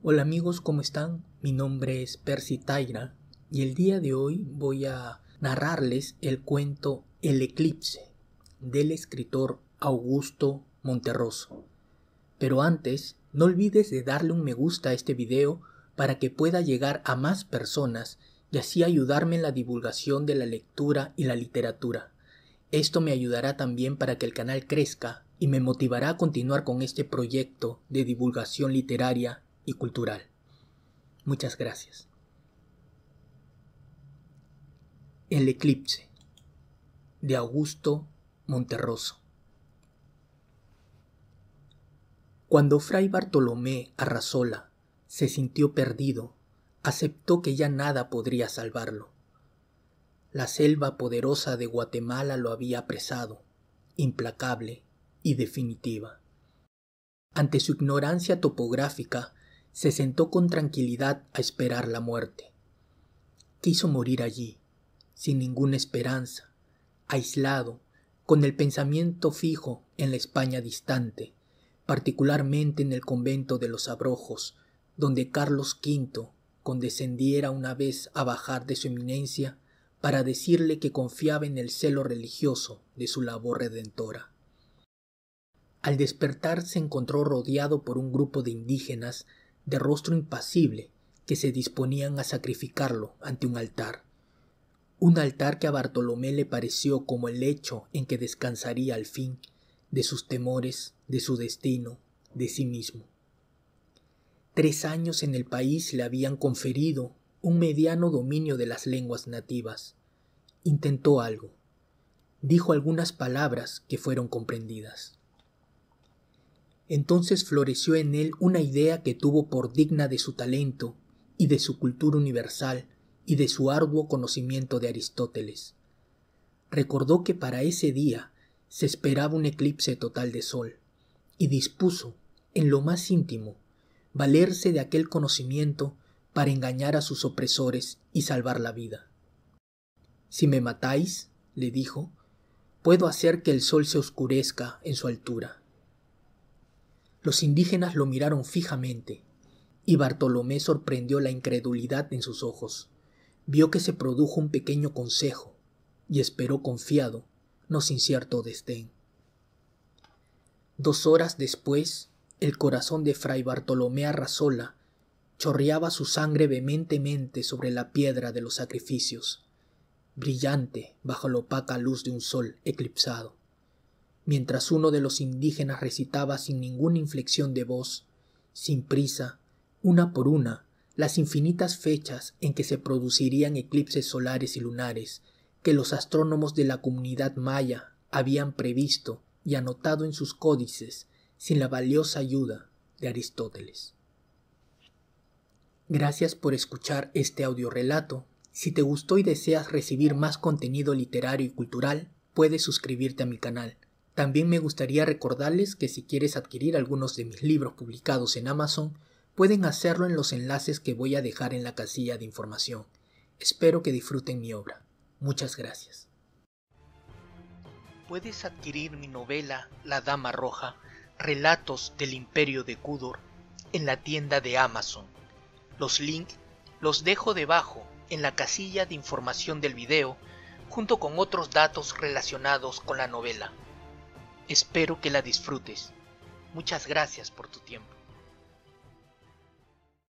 Hola amigos, ¿cómo están? Mi nombre es Percy Taira y el día de hoy voy a narrarles el cuento El Eclipse del escritor Augusto Monterroso. Pero antes, no olvides de darle un me gusta a este video para que pueda llegar a más personas y así ayudarme en la divulgación de la lectura y la literatura. Esto me ayudará también para que el canal crezca y me motivará a continuar con este proyecto de divulgación literaria y cultural. Muchas gracias. El eclipse de Augusto Monterroso. Cuando Fray Bartolomé Arrasola se sintió perdido, aceptó que ya nada podría salvarlo. La selva poderosa de Guatemala lo había apresado, implacable y definitiva. Ante su ignorancia topográfica, se sentó con tranquilidad a esperar la muerte. Quiso morir allí, sin ninguna esperanza, aislado, con el pensamiento fijo en la España distante, particularmente en el convento de los Abrojos, donde Carlos V condescendiera una vez a bajar de su eminencia para decirle que confiaba en el celo religioso de su labor redentora. Al despertar se encontró rodeado por un grupo de indígenas de rostro impasible, que se disponían a sacrificarlo ante un altar. Un altar que a Bartolomé le pareció como el lecho en que descansaría al fin, de sus temores, de su destino, de sí mismo. Tres años en el país le habían conferido un mediano dominio de las lenguas nativas. Intentó algo. Dijo algunas palabras que fueron comprendidas. Entonces floreció en él una idea que tuvo por digna de su talento y de su cultura universal y de su arduo conocimiento de Aristóteles. Recordó que para ese día se esperaba un eclipse total de sol, y dispuso, en lo más íntimo, valerse de aquel conocimiento para engañar a sus opresores y salvar la vida. Si me matáis, le dijo, puedo hacer que el sol se oscurezca en su altura. Los indígenas lo miraron fijamente, y Bartolomé sorprendió la incredulidad en sus ojos. Vio que se produjo un pequeño consejo, y esperó confiado, no sin cierto desdén. Dos horas después, el corazón de Fray Bartolomé Arrasola chorreaba su sangre vehementemente sobre la piedra de los sacrificios, brillante bajo la opaca luz de un sol eclipsado mientras uno de los indígenas recitaba sin ninguna inflexión de voz, sin prisa, una por una, las infinitas fechas en que se producirían eclipses solares y lunares que los astrónomos de la comunidad maya habían previsto y anotado en sus códices sin la valiosa ayuda de Aristóteles. Gracias por escuchar este audiorelato. Si te gustó y deseas recibir más contenido literario y cultural, puedes suscribirte a mi canal. También me gustaría recordarles que si quieres adquirir algunos de mis libros publicados en Amazon, pueden hacerlo en los enlaces que voy a dejar en la casilla de información. Espero que disfruten mi obra. Muchas gracias. Puedes adquirir mi novela La Dama Roja, Relatos del Imperio de Kudor, en la tienda de Amazon. Los links los dejo debajo en la casilla de información del video, junto con otros datos relacionados con la novela. Espero que la disfrutes. Muchas gracias por tu tiempo.